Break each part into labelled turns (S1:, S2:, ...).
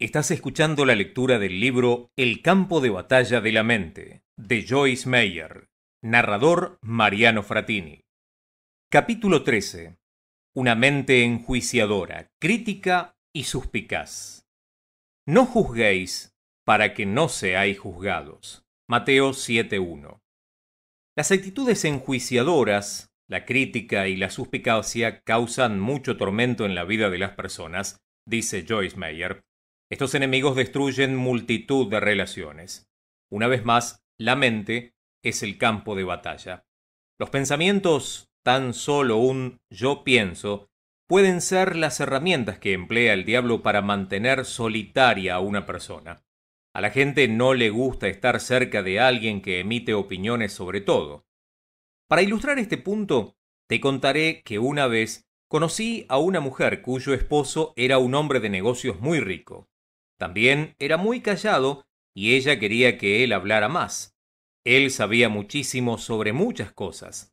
S1: Estás escuchando la lectura del libro El campo de batalla de la mente, de Joyce Meyer, narrador Mariano Fratini. Capítulo 13. Una mente enjuiciadora, crítica y suspicaz. No juzguéis para que no seáis juzgados. Mateo 7.1. Las actitudes enjuiciadoras, la crítica y la suspicacia causan mucho tormento en la vida de las personas, dice Joyce Meyer estos enemigos destruyen multitud de relaciones. Una vez más, la mente es el campo de batalla. Los pensamientos, tan solo un yo pienso, pueden ser las herramientas que emplea el diablo para mantener solitaria a una persona. A la gente no le gusta estar cerca de alguien que emite opiniones sobre todo. Para ilustrar este punto, te contaré que una vez conocí a una mujer cuyo esposo era un hombre de negocios muy rico. También era muy callado y ella quería que él hablara más. Él sabía muchísimo sobre muchas cosas.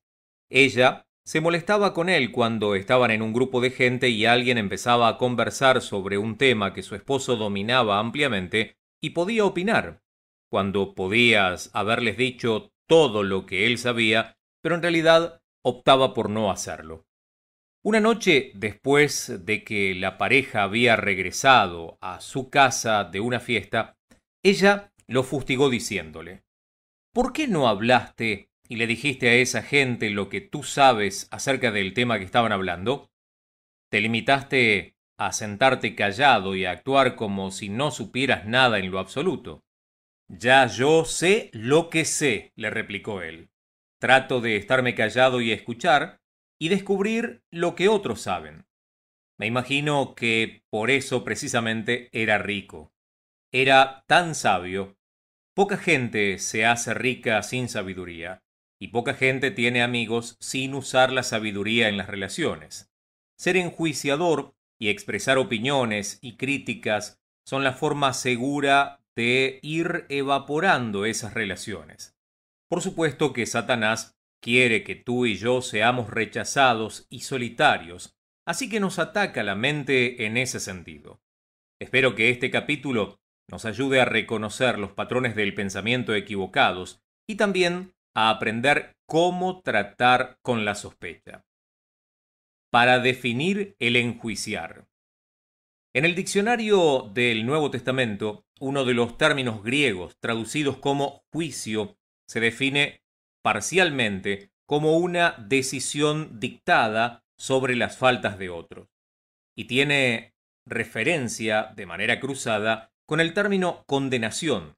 S1: Ella se molestaba con él cuando estaban en un grupo de gente y alguien empezaba a conversar sobre un tema que su esposo dominaba ampliamente y podía opinar, cuando podías haberles dicho todo lo que él sabía, pero en realidad optaba por no hacerlo. Una noche después de que la pareja había regresado a su casa de una fiesta, ella lo fustigó diciéndole ¿Por qué no hablaste y le dijiste a esa gente lo que tú sabes acerca del tema que estaban hablando? Te limitaste a sentarte callado y a actuar como si no supieras nada en lo absoluto. Ya yo sé lo que sé, le replicó él. Trato de estarme callado y escuchar, y descubrir lo que otros saben. Me imagino que por eso precisamente era rico. Era tan sabio. Poca gente se hace rica sin sabiduría, y poca gente tiene amigos sin usar la sabiduría en las relaciones. Ser enjuiciador y expresar opiniones y críticas son la forma segura de ir evaporando esas relaciones. Por supuesto que Satanás Quiere que tú y yo seamos rechazados y solitarios, así que nos ataca la mente en ese sentido. Espero que este capítulo nos ayude a reconocer los patrones del pensamiento equivocados y también a aprender cómo tratar con la sospecha. Para definir el enjuiciar. En el diccionario del Nuevo Testamento, uno de los términos griegos traducidos como juicio se define parcialmente como una decisión dictada sobre las faltas de otros, y tiene referencia de manera cruzada con el término condenación.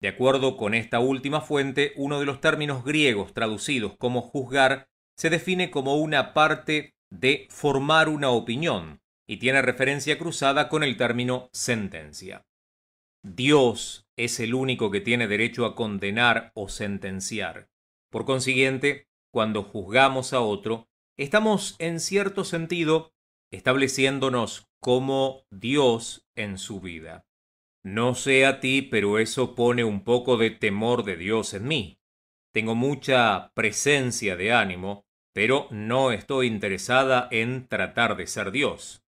S1: De acuerdo con esta última fuente, uno de los términos griegos traducidos como juzgar se define como una parte de formar una opinión y tiene referencia cruzada con el término sentencia. Dios es el único que tiene derecho a condenar o sentenciar. Por consiguiente, cuando juzgamos a otro, estamos en cierto sentido estableciéndonos como Dios en su vida. No sé a ti, pero eso pone un poco de temor de Dios en mí. Tengo mucha presencia de ánimo, pero no estoy interesada en tratar de ser Dios.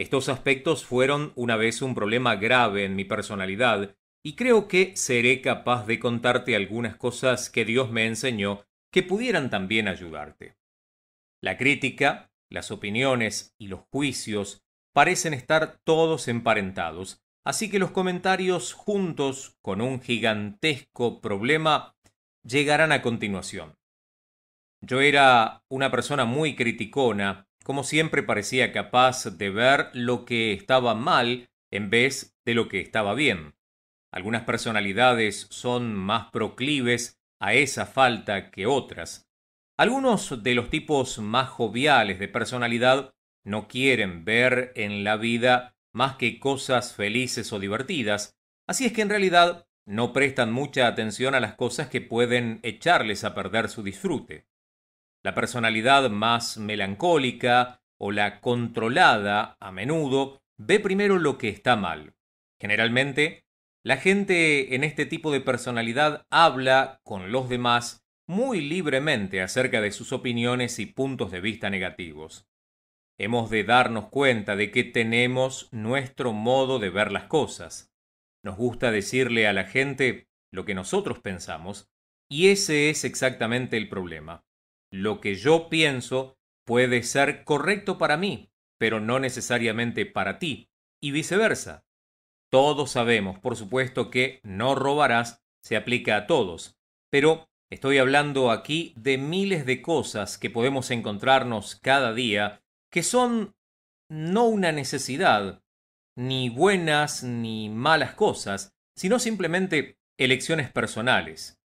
S1: Estos aspectos fueron una vez un problema grave en mi personalidad y creo que seré capaz de contarte algunas cosas que Dios me enseñó que pudieran también ayudarte. La crítica, las opiniones y los juicios parecen estar todos emparentados, así que los comentarios juntos con un gigantesco problema llegarán a continuación. Yo era una persona muy criticona, como siempre parecía capaz de ver lo que estaba mal en vez de lo que estaba bien. Algunas personalidades son más proclives a esa falta que otras. Algunos de los tipos más joviales de personalidad no quieren ver en la vida más que cosas felices o divertidas, así es que en realidad no prestan mucha atención a las cosas que pueden echarles a perder su disfrute. La personalidad más melancólica o la controlada a menudo ve primero lo que está mal. Generalmente la gente en este tipo de personalidad habla con los demás muy libremente acerca de sus opiniones y puntos de vista negativos. Hemos de darnos cuenta de que tenemos nuestro modo de ver las cosas. Nos gusta decirle a la gente lo que nosotros pensamos, y ese es exactamente el problema. Lo que yo pienso puede ser correcto para mí, pero no necesariamente para ti, y viceversa. Todos sabemos, por supuesto, que no robarás se aplica a todos, pero estoy hablando aquí de miles de cosas que podemos encontrarnos cada día que son no una necesidad, ni buenas ni malas cosas, sino simplemente elecciones personales.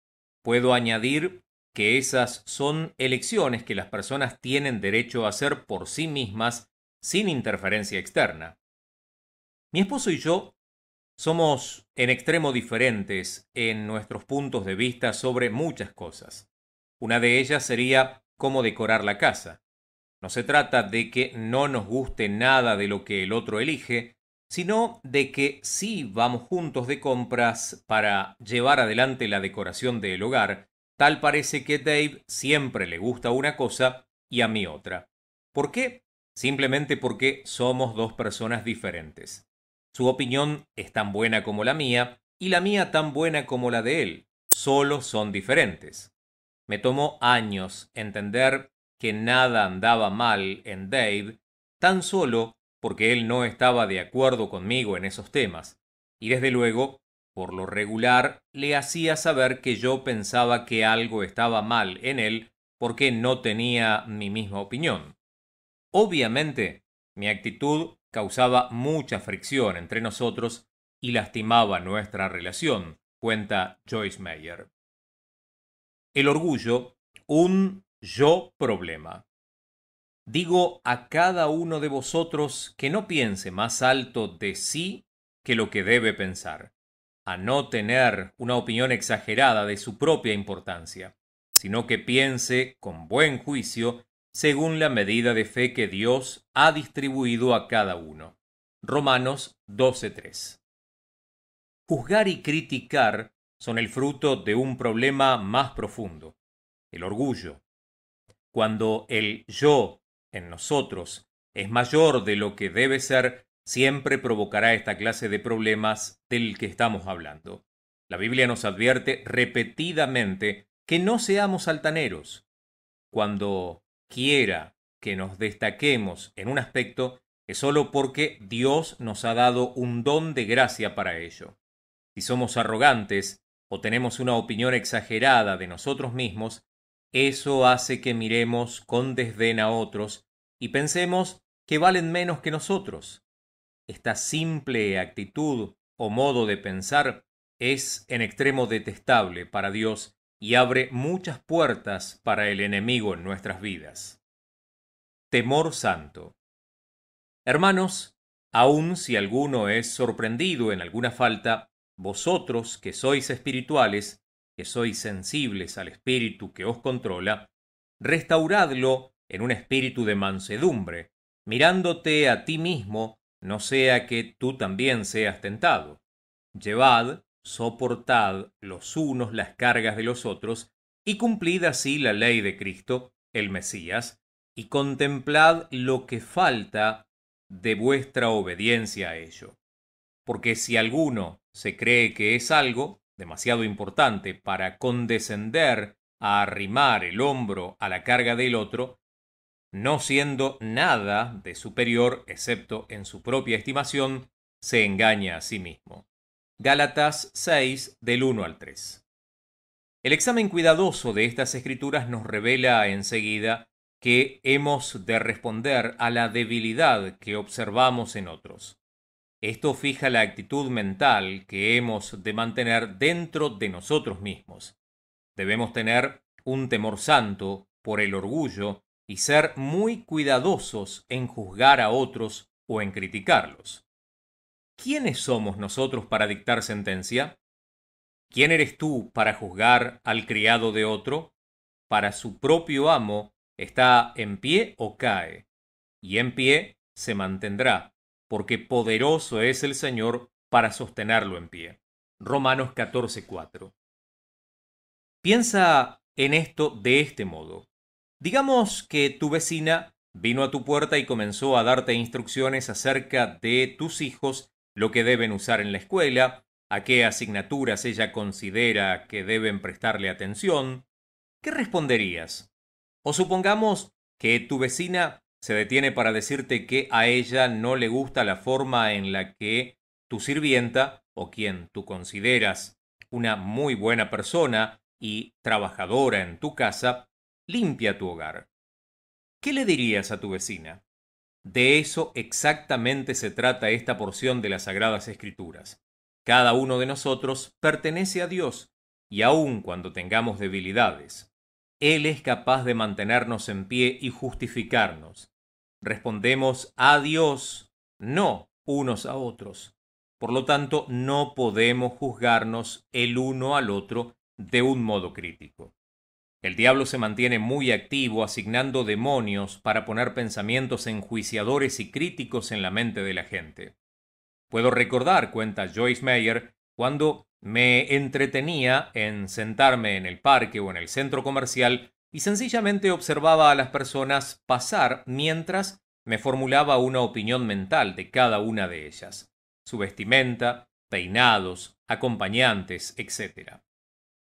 S1: Puedo añadir que esas son elecciones que las personas tienen derecho a hacer por sí mismas sin interferencia externa. Mi esposo y yo somos en extremo diferentes en nuestros puntos de vista sobre muchas cosas. Una de ellas sería cómo decorar la casa. No se trata de que no nos guste nada de lo que el otro elige, sino de que si vamos juntos de compras para llevar adelante la decoración del hogar, tal parece que Dave siempre le gusta una cosa y a mí otra. ¿Por qué? Simplemente porque somos dos personas diferentes. Su opinión es tan buena como la mía y la mía tan buena como la de él, solo son diferentes. Me tomó años entender que nada andaba mal en Dave, tan solo porque él no estaba de acuerdo conmigo en esos temas, y desde luego, por lo regular, le hacía saber que yo pensaba que algo estaba mal en él porque no tenía mi misma opinión. Obviamente, mi actitud causaba mucha fricción entre nosotros y lastimaba nuestra relación, cuenta Joyce Meyer. El orgullo, un yo problema. Digo a cada uno de vosotros que no piense más alto de sí que lo que debe pensar, a no tener una opinión exagerada de su propia importancia, sino que piense con buen juicio según la medida de fe que Dios ha distribuido a cada uno. Romanos 12.3. Juzgar y criticar son el fruto de un problema más profundo, el orgullo. Cuando el yo en nosotros es mayor de lo que debe ser, siempre provocará esta clase de problemas del que estamos hablando. La Biblia nos advierte repetidamente que no seamos altaneros. Cuando quiera que nos destaquemos en un aspecto es solo porque Dios nos ha dado un don de gracia para ello. Si somos arrogantes o tenemos una opinión exagerada de nosotros mismos, eso hace que miremos con desdén a otros y pensemos que valen menos que nosotros. Esta simple actitud o modo de pensar es en extremo detestable para Dios y abre muchas puertas para el enemigo en nuestras vidas. Temor Santo. Hermanos, aun si alguno es sorprendido en alguna falta, vosotros que sois espirituales, que sois sensibles al espíritu que os controla, restauradlo en un espíritu de mansedumbre, mirándote a ti mismo, no sea que tú también seas tentado. Llevad soportad los unos las cargas de los otros, y cumplid así la ley de Cristo, el Mesías, y contemplad lo que falta de vuestra obediencia a ello. Porque si alguno se cree que es algo demasiado importante para condescender a arrimar el hombro a la carga del otro, no siendo nada de superior excepto en su propia estimación, se engaña a sí mismo. Gálatas 6 del 1 al 3. El examen cuidadoso de estas escrituras nos revela enseguida que hemos de responder a la debilidad que observamos en otros. Esto fija la actitud mental que hemos de mantener dentro de nosotros mismos. Debemos tener un temor santo por el orgullo y ser muy cuidadosos en juzgar a otros o en criticarlos. ¿quiénes somos nosotros para dictar sentencia? ¿Quién eres tú para juzgar al criado de otro? Para su propio amo está en pie o cae, y en pie se mantendrá, porque poderoso es el Señor para sostenerlo en pie. Romanos 14:4. Piensa en esto de este modo. Digamos que tu vecina vino a tu puerta y comenzó a darte instrucciones acerca de tus hijos lo que deben usar en la escuela, a qué asignaturas ella considera que deben prestarle atención, ¿qué responderías? O supongamos que tu vecina se detiene para decirte que a ella no le gusta la forma en la que tu sirvienta, o quien tú consideras una muy buena persona y trabajadora en tu casa, limpia tu hogar. ¿Qué le dirías a tu vecina? De eso exactamente se trata esta porción de las Sagradas Escrituras. Cada uno de nosotros pertenece a Dios, y aun cuando tengamos debilidades, Él es capaz de mantenernos en pie y justificarnos. Respondemos a Dios, no unos a otros. Por lo tanto, no podemos juzgarnos el uno al otro de un modo crítico. El diablo se mantiene muy activo asignando demonios para poner pensamientos enjuiciadores y críticos en la mente de la gente. Puedo recordar, cuenta Joyce Meyer, cuando me entretenía en sentarme en el parque o en el centro comercial y sencillamente observaba a las personas pasar mientras me formulaba una opinión mental de cada una de ellas, su vestimenta, peinados, acompañantes, etc.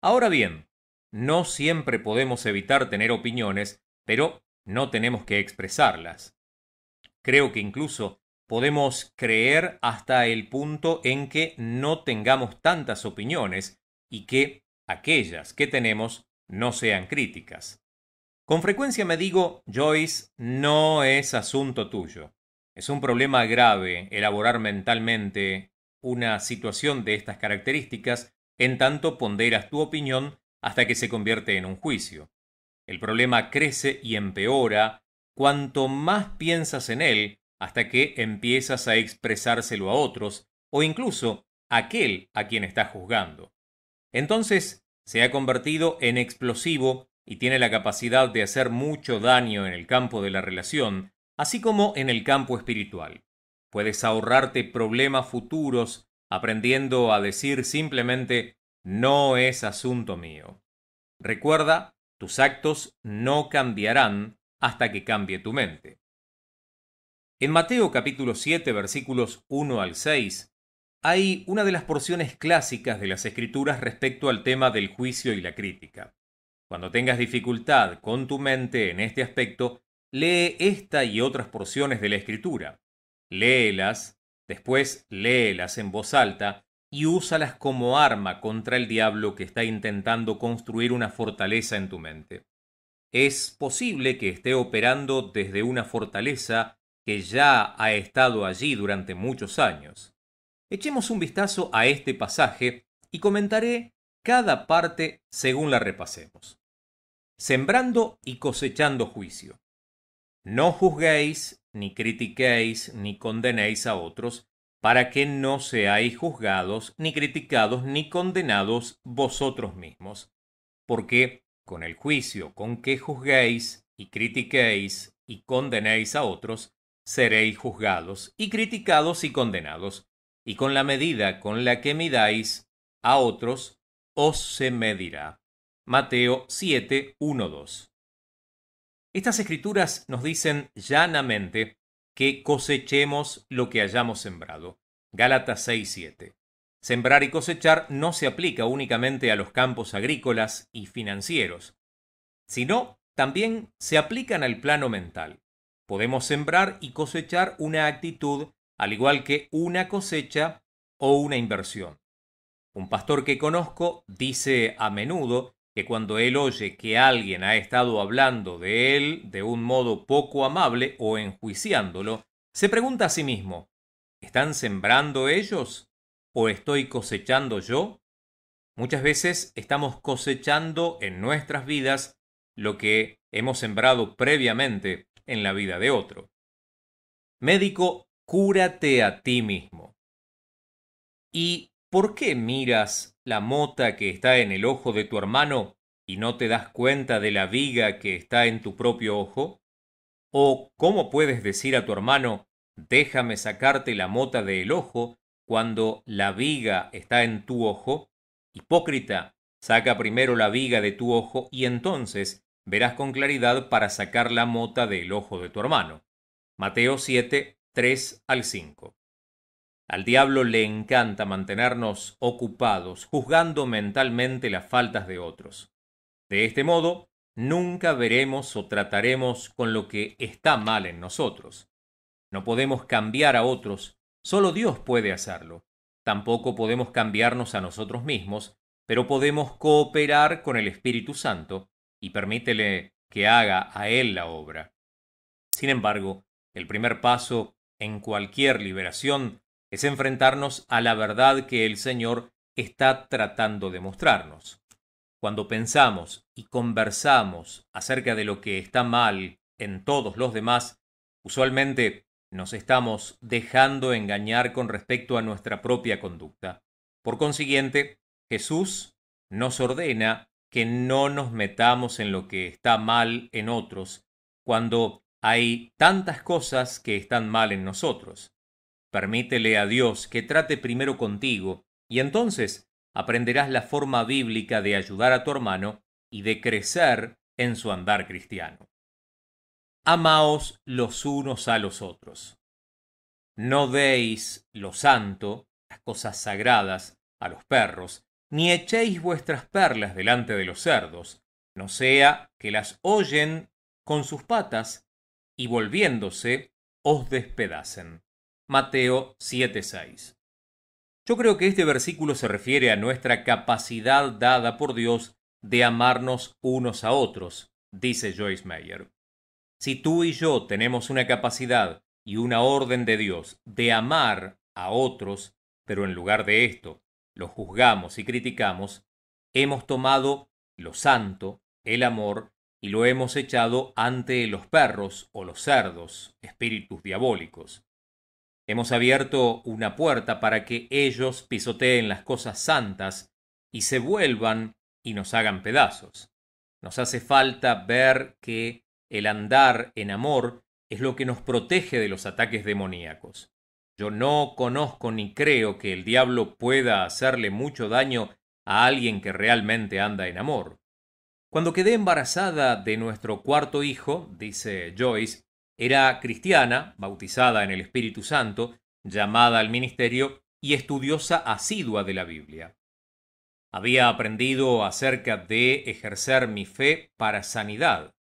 S1: Ahora bien, no siempre podemos evitar tener opiniones, pero no tenemos que expresarlas. Creo que incluso podemos creer hasta el punto en que no tengamos tantas opiniones y que aquellas que tenemos no sean críticas. Con frecuencia me digo, Joyce, no es asunto tuyo. Es un problema grave elaborar mentalmente una situación de estas características en tanto ponderas tu opinión hasta que se convierte en un juicio. El problema crece y empeora cuanto más piensas en él hasta que empiezas a expresárselo a otros o incluso a aquel a quien estás juzgando. Entonces se ha convertido en explosivo y tiene la capacidad de hacer mucho daño en el campo de la relación, así como en el campo espiritual. Puedes ahorrarte problemas futuros aprendiendo a decir simplemente no es asunto mío. Recuerda, tus actos no cambiarán hasta que cambie tu mente. En Mateo capítulo 7 versículos 1 al 6 hay una de las porciones clásicas de las escrituras respecto al tema del juicio y la crítica. Cuando tengas dificultad con tu mente en este aspecto, lee esta y otras porciones de la escritura. Léelas, después léelas en voz alta y úsalas como arma contra el diablo que está intentando construir una fortaleza en tu mente. Es posible que esté operando desde una fortaleza que ya ha estado allí durante muchos años. Echemos un vistazo a este pasaje y comentaré cada parte según la repasemos. Sembrando y cosechando juicio. No juzguéis, ni critiquéis, ni condenéis a otros, para que no seáis juzgados, ni criticados, ni condenados vosotros mismos. Porque con el juicio con que juzguéis y critiquéis y condenéis a otros, seréis juzgados y criticados y condenados, y con la medida con la que midáis a otros, os se medirá. Mateo 7, 1, 2. Estas escrituras nos dicen llanamente que cosechemos lo que hayamos sembrado. Gálatas 6:7. Sembrar y cosechar no se aplica únicamente a los campos agrícolas y financieros, sino también se aplican al plano mental. Podemos sembrar y cosechar una actitud al igual que una cosecha o una inversión. Un pastor que conozco dice a menudo que cuando él oye que alguien ha estado hablando de él de un modo poco amable o enjuiciándolo, se pregunta a sí mismo, ¿están sembrando ellos o estoy cosechando yo? Muchas veces estamos cosechando en nuestras vidas lo que hemos sembrado previamente en la vida de otro. Médico, cúrate a ti mismo. Y ¿por qué miras la mota que está en el ojo de tu hermano y no te das cuenta de la viga que está en tu propio ojo? ¿O cómo puedes decir a tu hermano, déjame sacarte la mota del ojo cuando la viga está en tu ojo? Hipócrita, saca primero la viga de tu ojo y entonces verás con claridad para sacar la mota del ojo de tu hermano. Mateo 7, 3 al 5. Al diablo le encanta mantenernos ocupados, juzgando mentalmente las faltas de otros. De este modo, nunca veremos o trataremos con lo que está mal en nosotros. No podemos cambiar a otros, solo Dios puede hacerlo. Tampoco podemos cambiarnos a nosotros mismos, pero podemos cooperar con el Espíritu Santo y permítele que haga a Él la obra. Sin embargo, el primer paso en cualquier liberación es enfrentarnos a la verdad que el Señor está tratando de mostrarnos. Cuando pensamos y conversamos acerca de lo que está mal en todos los demás, usualmente nos estamos dejando engañar con respecto a nuestra propia conducta. Por consiguiente, Jesús nos ordena que no nos metamos en lo que está mal en otros, cuando hay tantas cosas que están mal en nosotros. Permítele a Dios que trate primero contigo, y entonces aprenderás la forma bíblica de ayudar a tu hermano y de crecer en su andar cristiano. Amaos los unos a los otros. No deis lo santo, las cosas sagradas, a los perros, ni echéis vuestras perlas delante de los cerdos, no sea que las oyen con sus patas y volviéndose os despedacen. Mateo 7:6. Yo creo que este versículo se refiere a nuestra capacidad dada por Dios de amarnos unos a otros, dice Joyce Meyer. Si tú y yo tenemos una capacidad y una orden de Dios de amar a otros, pero en lugar de esto los juzgamos y criticamos, hemos tomado lo santo, el amor, y lo hemos echado ante los perros o los cerdos, espíritus diabólicos. Hemos abierto una puerta para que ellos pisoteen las cosas santas y se vuelvan y nos hagan pedazos. Nos hace falta ver que el andar en amor es lo que nos protege de los ataques demoníacos. Yo no conozco ni creo que el diablo pueda hacerle mucho daño a alguien que realmente anda en amor. Cuando quedé embarazada de nuestro cuarto hijo, dice Joyce, era cristiana, bautizada en el Espíritu Santo, llamada al ministerio y estudiosa asidua de la Biblia. Había aprendido acerca de ejercer mi fe para sanidad.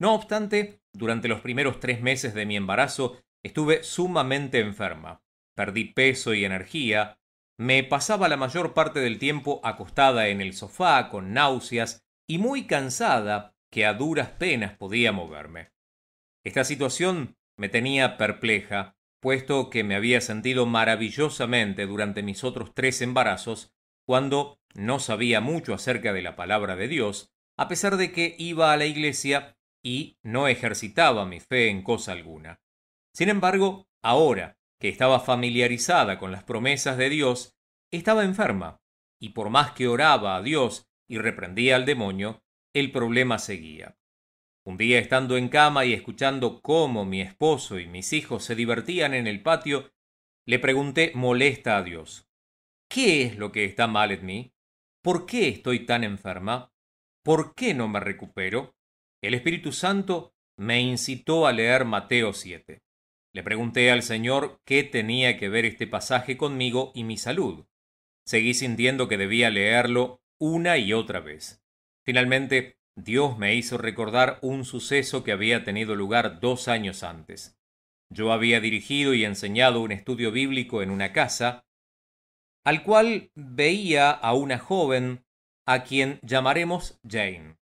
S1: No obstante, durante los primeros tres meses de mi embarazo estuve sumamente enferma. Perdí peso y energía. Me pasaba la mayor parte del tiempo acostada en el sofá con náuseas y muy cansada que a duras penas podía moverme. Esta situación me tenía perpleja, puesto que me había sentido maravillosamente durante mis otros tres embarazos, cuando no sabía mucho acerca de la palabra de Dios, a pesar de que iba a la iglesia y no ejercitaba mi fe en cosa alguna. Sin embargo, ahora que estaba familiarizada con las promesas de Dios, estaba enferma, y por más que oraba a Dios y reprendía al demonio, el problema seguía. Un día estando en cama y escuchando cómo mi esposo y mis hijos se divertían en el patio, le pregunté molesta a Dios, ¿qué es lo que está mal en mí? ¿Por qué estoy tan enferma? ¿Por qué no me recupero? El Espíritu Santo me incitó a leer Mateo 7. Le pregunté al Señor qué tenía que ver este pasaje conmigo y mi salud. Seguí sintiendo que debía leerlo una y otra vez. Finalmente, Dios me hizo recordar un suceso que había tenido lugar dos años antes. Yo había dirigido y enseñado un estudio bíblico en una casa, al cual veía a una joven a quien llamaremos Jane.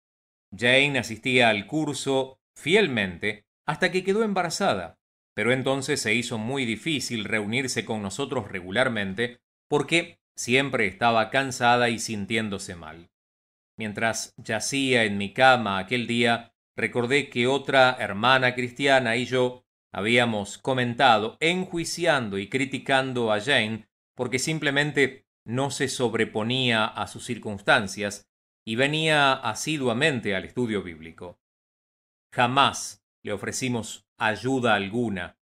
S1: Jane asistía al curso fielmente hasta que quedó embarazada, pero entonces se hizo muy difícil reunirse con nosotros regularmente porque siempre estaba cansada y sintiéndose mal. Mientras yacía en mi cama aquel día, recordé que otra hermana cristiana y yo habíamos comentado, enjuiciando y criticando a Jane porque simplemente no se sobreponía a sus circunstancias y venía asiduamente al estudio bíblico. Jamás le ofrecimos ayuda alguna.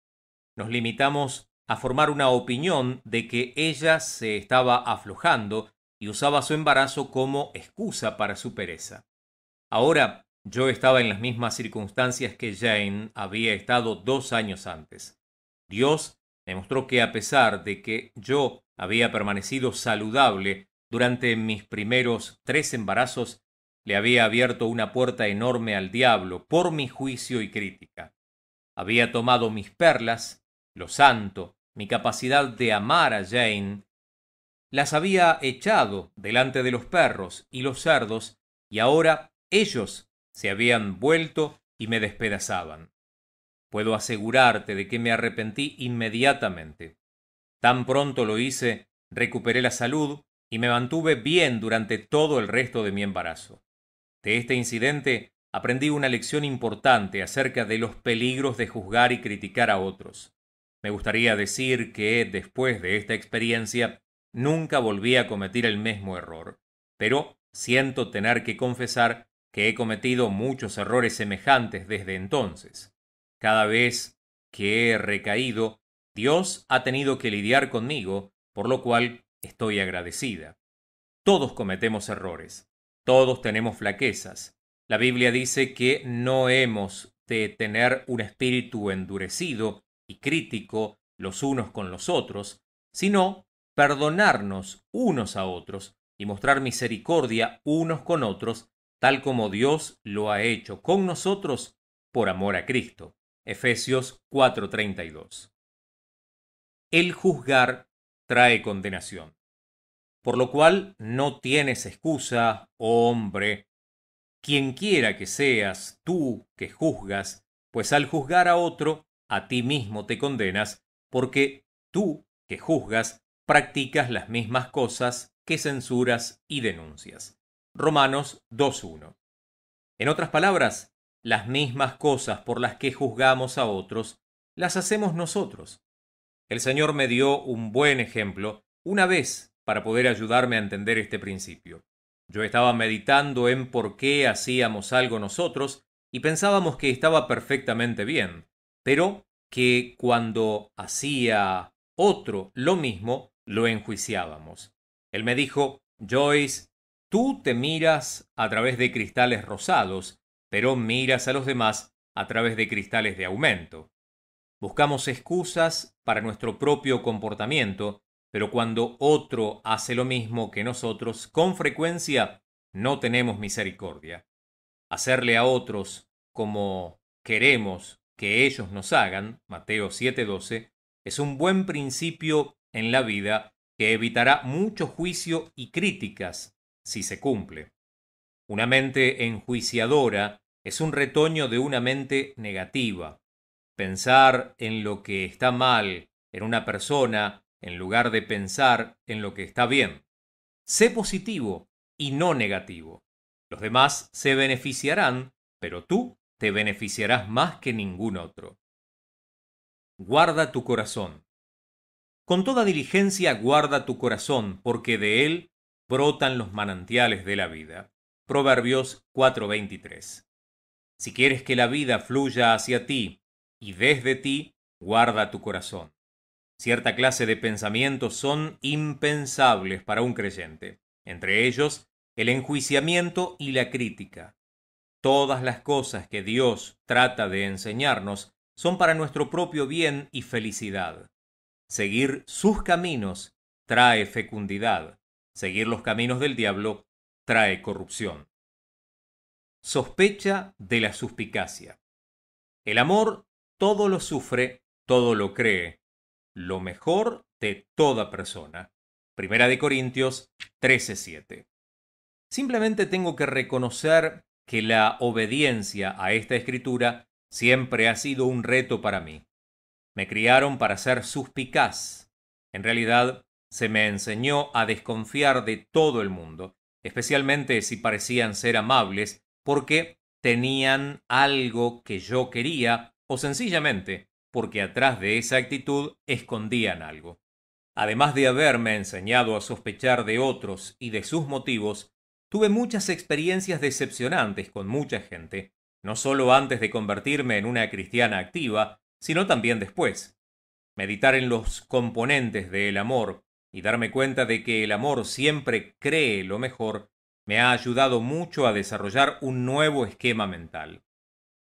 S1: Nos limitamos a formar una opinión de que ella se estaba aflojando y usaba su embarazo como excusa para su pereza. Ahora yo estaba en las mismas circunstancias que Jane había estado dos años antes. Dios me mostró que a pesar de que yo había permanecido saludable durante mis primeros tres embarazos, le había abierto una puerta enorme al diablo por mi juicio y crítica. Había tomado mis perlas, lo santo, mi capacidad de amar a Jane las había echado delante de los perros y los cerdos, y ahora ellos se habían vuelto y me despedazaban. Puedo asegurarte de que me arrepentí inmediatamente. Tan pronto lo hice, recuperé la salud y me mantuve bien durante todo el resto de mi embarazo. De este incidente aprendí una lección importante acerca de los peligros de juzgar y criticar a otros. Me gustaría decir que, después de esta experiencia, Nunca volví a cometer el mismo error, pero siento tener que confesar que he cometido muchos errores semejantes desde entonces. Cada vez que he recaído, Dios ha tenido que lidiar conmigo, por lo cual estoy agradecida. Todos cometemos errores, todos tenemos flaquezas. La Biblia dice que no hemos de tener un espíritu endurecido y crítico los unos con los otros, sino perdonarnos unos a otros y mostrar misericordia unos con otros, tal como Dios lo ha hecho con nosotros por amor a Cristo. Efesios 4:32. El juzgar trae condenación. Por lo cual no tienes excusa, hombre, quien quiera que seas tú que juzgas, pues al juzgar a otro, a ti mismo te condenas, porque tú que juzgas practicas las mismas cosas que censuras y denuncias. Romanos 2.1. En otras palabras, las mismas cosas por las que juzgamos a otros, las hacemos nosotros. El Señor me dio un buen ejemplo una vez para poder ayudarme a entender este principio. Yo estaba meditando en por qué hacíamos algo nosotros y pensábamos que estaba perfectamente bien, pero que cuando hacía otro lo mismo, lo enjuiciábamos. Él me dijo, Joyce, tú te miras a través de cristales rosados, pero miras a los demás a través de cristales de aumento. Buscamos excusas para nuestro propio comportamiento, pero cuando otro hace lo mismo que nosotros, con frecuencia no tenemos misericordia. Hacerle a otros como queremos que ellos nos hagan, Mateo 7:12, es un buen principio en la vida que evitará mucho juicio y críticas si se cumple. Una mente enjuiciadora es un retoño de una mente negativa. Pensar en lo que está mal en una persona en lugar de pensar en lo que está bien. Sé positivo y no negativo. Los demás se beneficiarán, pero tú te beneficiarás más que ningún otro. Guarda tu corazón. Con toda diligencia guarda tu corazón, porque de él brotan los manantiales de la vida. Proverbios 4:23. Si quieres que la vida fluya hacia ti y desde ti, guarda tu corazón. Cierta clase de pensamientos son impensables para un creyente, entre ellos el enjuiciamiento y la crítica. Todas las cosas que Dios trata de enseñarnos son para nuestro propio bien y felicidad. Seguir sus caminos trae fecundidad, seguir los caminos del diablo trae corrupción. Sospecha de la suspicacia. El amor todo lo sufre, todo lo cree, lo mejor de toda persona. Primera de Corintios 13:7. Simplemente tengo que reconocer que la obediencia a esta escritura siempre ha sido un reto para mí. Me criaron para ser suspicaz. En realidad, se me enseñó a desconfiar de todo el mundo, especialmente si parecían ser amables, porque tenían algo que yo quería o sencillamente porque atrás de esa actitud escondían algo. Además de haberme enseñado a sospechar de otros y de sus motivos, tuve muchas experiencias decepcionantes con mucha gente, no solo antes de convertirme en una cristiana activa, sino también después. Meditar en los componentes del amor y darme cuenta de que el amor siempre cree lo mejor me ha ayudado mucho a desarrollar un nuevo esquema mental.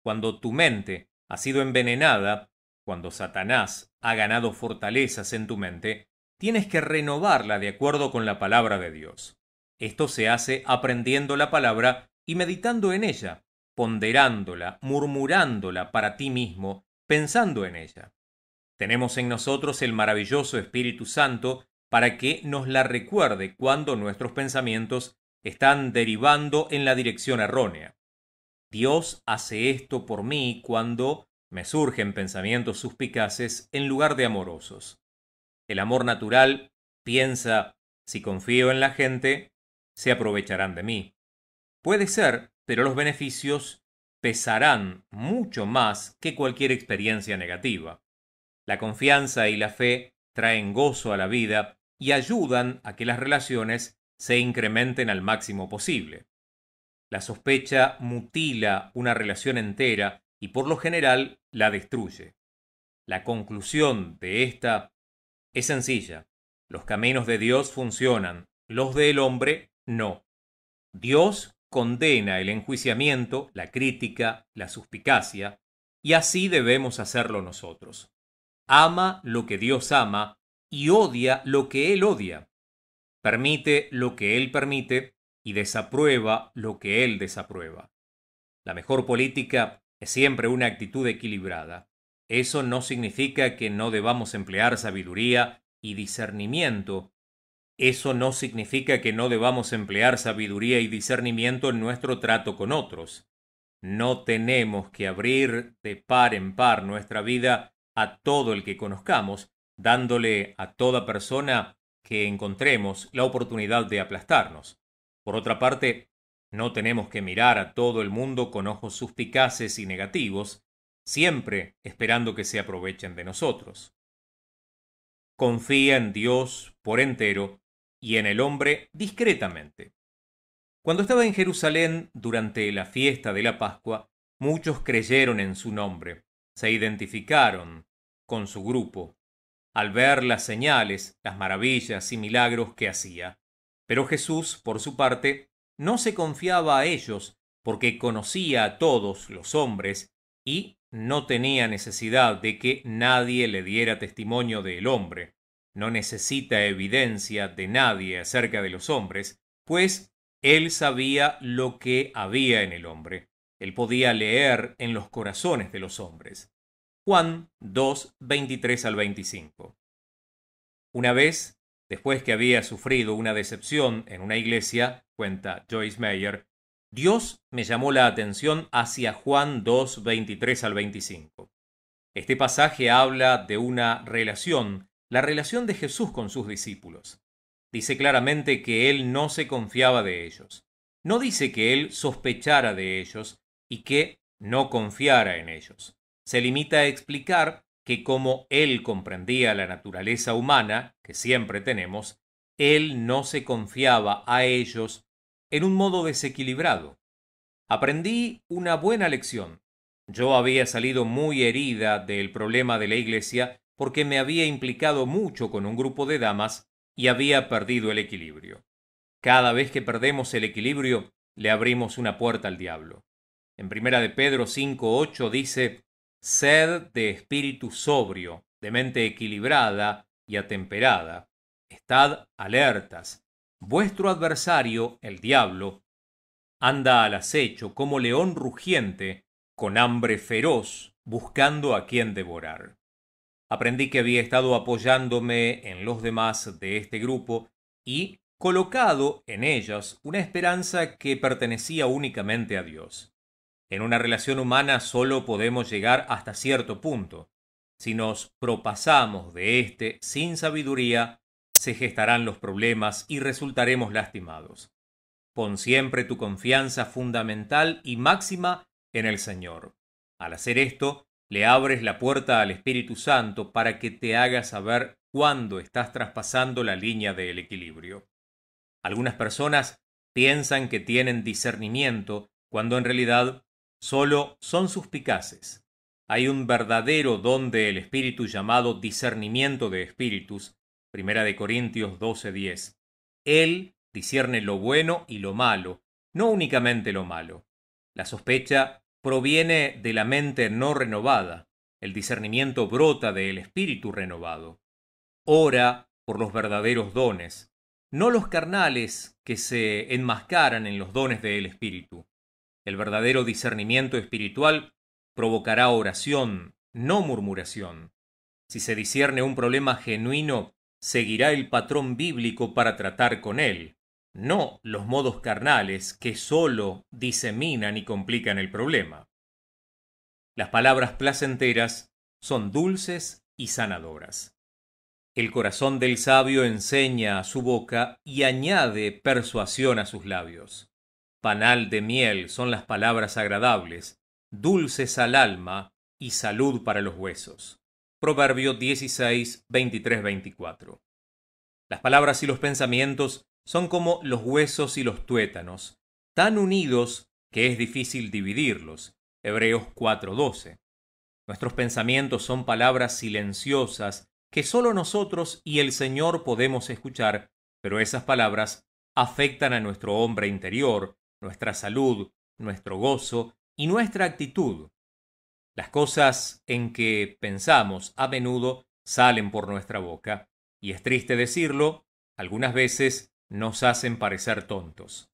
S1: Cuando tu mente ha sido envenenada, cuando Satanás ha ganado fortalezas en tu mente, tienes que renovarla de acuerdo con la palabra de Dios. Esto se hace aprendiendo la palabra y meditando en ella, ponderándola, murmurándola para ti mismo pensando en ella. Tenemos en nosotros el maravilloso Espíritu Santo para que nos la recuerde cuando nuestros pensamientos están derivando en la dirección errónea. Dios hace esto por mí cuando me surgen pensamientos suspicaces en lugar de amorosos. El amor natural piensa, si confío en la gente, se aprovecharán de mí. Puede ser, pero los beneficios pesarán mucho más que cualquier experiencia negativa. La confianza y la fe traen gozo a la vida y ayudan a que las relaciones se incrementen al máximo posible. La sospecha mutila una relación entera y por lo general la destruye. La conclusión de esta es sencilla. Los caminos de Dios funcionan, los del hombre no. Dios condena el enjuiciamiento, la crítica, la suspicacia, y así debemos hacerlo nosotros. Ama lo que Dios ama y odia lo que Él odia. Permite lo que Él permite y desaprueba lo que Él desaprueba. La mejor política es siempre una actitud equilibrada. Eso no significa que no debamos emplear sabiduría y discernimiento eso no significa que no debamos emplear sabiduría y discernimiento en nuestro trato con otros. No tenemos que abrir de par en par nuestra vida a todo el que conozcamos, dándole a toda persona que encontremos la oportunidad de aplastarnos. Por otra parte, no tenemos que mirar a todo el mundo con ojos suspicaces y negativos, siempre esperando que se aprovechen de nosotros. Confía en Dios por entero y en el hombre discretamente. Cuando estaba en Jerusalén durante la fiesta de la Pascua, muchos creyeron en su nombre, se identificaron con su grupo, al ver las señales, las maravillas y milagros que hacía. Pero Jesús, por su parte, no se confiaba a ellos porque conocía a todos los hombres y no tenía necesidad de que nadie le diera testimonio del hombre, no necesita evidencia de nadie acerca de los hombres, pues él sabía lo que había en el hombre. Él podía leer en los corazones de los hombres. Juan 2, 23 al 25. Una vez, después que había sufrido una decepción en una iglesia, cuenta Joyce Meyer, Dios me llamó la atención hacia Juan 2, 23 al 25. Este pasaje habla de una relación la relación de Jesús con sus discípulos. Dice claramente que él no se confiaba de ellos. No dice que él sospechara de ellos y que no confiara en ellos. Se limita a explicar que como él comprendía la naturaleza humana, que siempre tenemos, él no se confiaba a ellos en un modo desequilibrado. Aprendí una buena lección. Yo había salido muy herida del problema de la iglesia porque me había implicado mucho con un grupo de damas y había perdido el equilibrio. Cada vez que perdemos el equilibrio, le abrimos una puerta al diablo. En primera de Pedro 5.8 dice, Sed de espíritu sobrio, de mente equilibrada y atemperada. Estad alertas. Vuestro adversario, el diablo, anda al acecho como león rugiente, con hambre feroz, buscando a quien devorar. Aprendí que había estado apoyándome en los demás de este grupo y colocado en ellas una esperanza que pertenecía únicamente a Dios. En una relación humana solo podemos llegar hasta cierto punto. Si nos propasamos de éste sin sabiduría, se gestarán los problemas y resultaremos lastimados. Pon siempre tu confianza fundamental y máxima en el Señor. Al hacer esto, le abres la puerta al Espíritu Santo para que te haga saber cuándo estás traspasando la línea del equilibrio. Algunas personas piensan que tienen discernimiento cuando en realidad solo son suspicaces. Hay un verdadero don del Espíritu llamado discernimiento de espíritus, Primera de Corintios 12:10. Él discierne lo bueno y lo malo, no únicamente lo malo. La sospecha proviene de la mente no renovada, el discernimiento brota del espíritu renovado. Ora por los verdaderos dones, no los carnales que se enmascaran en los dones del espíritu. El verdadero discernimiento espiritual provocará oración, no murmuración. Si se discierne un problema genuino, seguirá el patrón bíblico para tratar con él no los modos carnales que solo diseminan y complican el problema. Las palabras placenteras son dulces y sanadoras. El corazón del sabio enseña a su boca y añade persuasión a sus labios. Panal de miel son las palabras agradables, dulces al alma y salud para los huesos. Proverbio 16, 23, 24. Las palabras y los pensamientos son como los huesos y los tuétanos, tan unidos que es difícil dividirlos. Hebreos 4:12. Nuestros pensamientos son palabras silenciosas que solo nosotros y el Señor podemos escuchar, pero esas palabras afectan a nuestro hombre interior, nuestra salud, nuestro gozo y nuestra actitud. Las cosas en que pensamos a menudo salen por nuestra boca, y es triste decirlo, algunas veces nos hacen parecer tontos.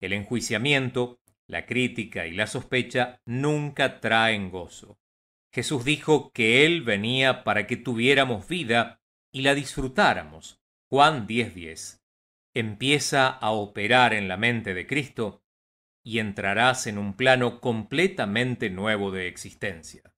S1: El enjuiciamiento, la crítica y la sospecha nunca traen gozo. Jesús dijo que Él venía para que tuviéramos vida y la disfrutáramos. Juan 10:10. Empieza a operar en la mente de Cristo y entrarás en un plano completamente nuevo de existencia.